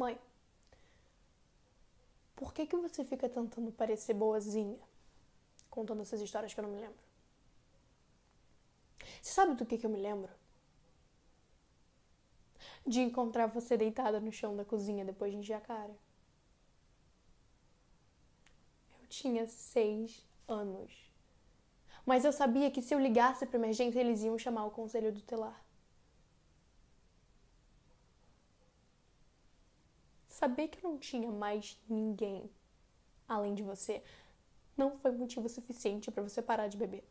Mãe, por que, que você fica tentando parecer boazinha? Contando essas histórias que eu não me lembro. Você sabe do que, que eu me lembro? De encontrar você deitada no chão da cozinha depois de encher a cara. Eu tinha seis anos. Mas eu sabia que se eu ligasse para emergência, eles iam chamar o conselho do telar. Saber que eu não tinha mais ninguém além de você não foi motivo suficiente para você parar de beber.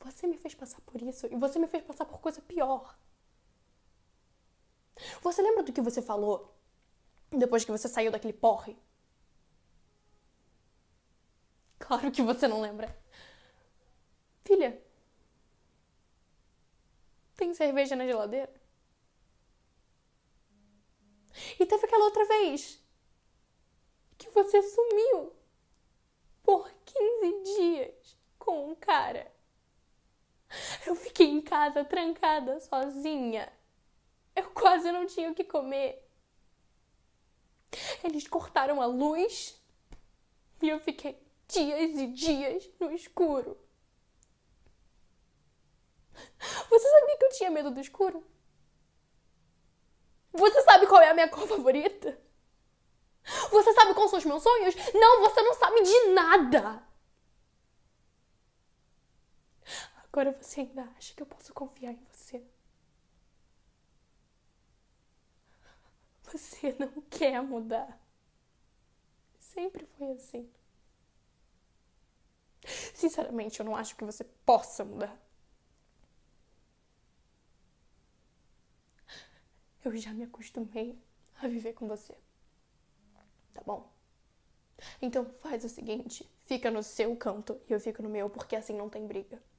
Você me fez passar por isso e você me fez passar por coisa pior. Você lembra do que você falou depois que você saiu daquele porre? Claro que você não lembra. Filha, tem cerveja na geladeira? E teve aquela outra vez que você sumiu por 15 dias com um cara. Eu fiquei em casa trancada sozinha. Eu quase não tinha o que comer. Eles cortaram a luz e eu fiquei dias e dias no escuro. Você sabia que eu tinha medo do escuro? a minha cor favorita? Você sabe quais são os meus sonhos? Não, você não sabe de nada! Agora você ainda acha que eu posso confiar em você? Você não quer mudar. Sempre foi assim. Sinceramente, eu não acho que você possa mudar. Eu já me acostumei a viver com você. Tá bom? Então faz o seguinte, fica no seu canto e eu fico no meu, porque assim não tem briga.